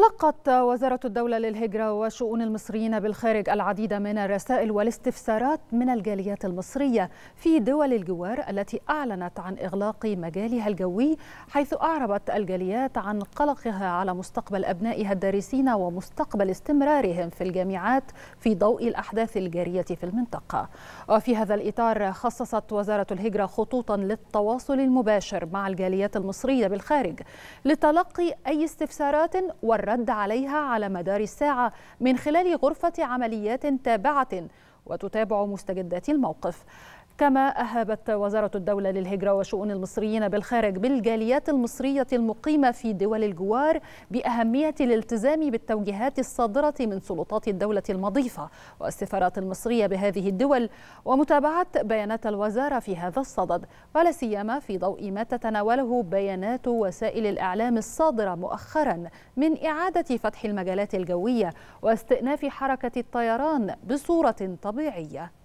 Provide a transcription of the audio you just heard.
تلقت وزارة الدولة للهجرة وشؤون المصريين بالخارج العديد من الرسائل والاستفسارات من الجاليات المصرية في دول الجوار التي أعلنت عن إغلاق مجالها الجوي حيث أعربت الجاليات عن قلقها على مستقبل أبنائها الدارسين ومستقبل استمرارهم في الجامعات في ضوء الأحداث الجارية في المنطقة وفي هذا الإطار خصصت وزارة الهجرة خطوطا للتواصل المباشر مع الجاليات المصرية بالخارج لتلقي أي استفسارات والرسائل الرد عليها على مدار الساعة من خلال غرفة عمليات تابعة وتتابع مستجدات الموقف كما أهابت وزارة الدولة للهجرة وشؤون المصريين بالخارج بالجاليات المصرية المقيمة في دول الجوار بأهمية الالتزام بالتوجيهات الصادرة من سلطات الدولة المضيفة والسفارات المصرية بهذه الدول ومتابعة بيانات الوزارة في هذا الصدد ولا سيما في ضوء ما تتناوله بيانات وسائل الإعلام الصادرة مؤخرا من إعادة فتح المجالات الجوية واستئناف حركة الطيران بصورة طبيعية